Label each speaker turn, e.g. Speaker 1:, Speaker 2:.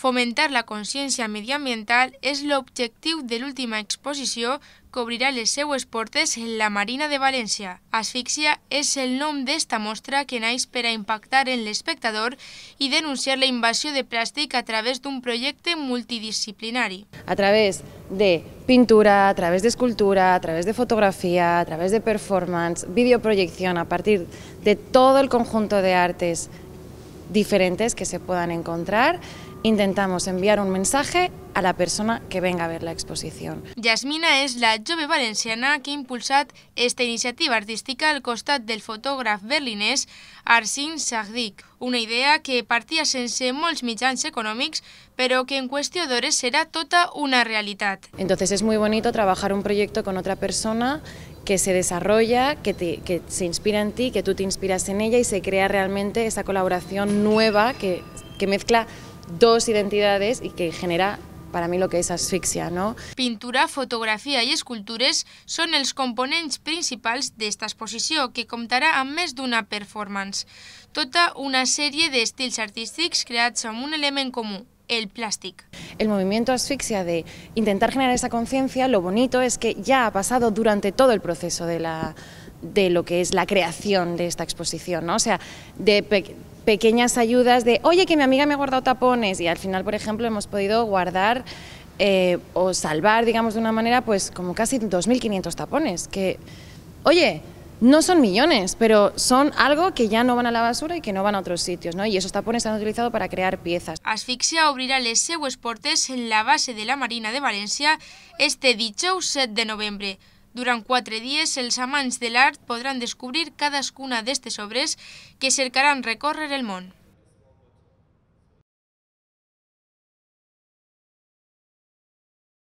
Speaker 1: Fomentar la consciència mediambiental és l'objectiu de l'última exposició que obrirà les seues portes en la Marina de València. Asfixia és el nom d'esta mostra que naix per a impactar en l'espectador i denunciar la invasió de plàstic a través d'un projecte multidisciplinari.
Speaker 2: A través de pintura, a través d'escultura, a través de fotografia, a través de performance, videoprojecció, a partir de tot el conjunt de diferentes que se puedan encontrar. Intentamos enviar un mensaje a la persona que venga a ver la exposición.
Speaker 1: Yasmina es la jove valenciana que ha esta iniciativa artística al costat del fotógrafo berlinés Arsin Sagdik, una idea que partía sense molts mitjans econòmics, pero que en cuestión de será toda una realidad.
Speaker 2: Entonces es muy bonito trabajar un proyecto con otra persona que se desarrolla, que, te, que se inspira en ti, que tú te inspiras en ella y se crea realmente esa colaboración nueva que, que mezcla dos identidades y que genera para mi lo que és asfixia, No?
Speaker 1: Pintura, fotografia i escultures són els components principals d'esta exposició, que comptarà amb més d'una performance. Tota una sèrie d'estils artístics creats amb un element comú, el plástico.
Speaker 2: El movimiento asfixia de intentar generar esa conciencia, lo bonito es que ya ha pasado durante todo el proceso de, lo que es la creación de esta exposición, O sea, de pequeñas ayudas de, oye, que mi amiga me ha guardado tapones y al final, por ejemplo, hemos podido guardar eh, o salvar, digamos, de una manera, pues como casi 2.500 tapones, que, oye, no son millones, pero son algo que ya no van a la basura y que no van a otros sitios, ¿no? Y esos tapones están utilizado para crear piezas.
Speaker 1: Asfixia obrirà les seues portes en la base de la Marina de Valencia este dicho 7 de novembre. Durant quatre dies, els amants de l'art podran descobrir cadascuna d'aquestes obres que cercaran recórrer el món.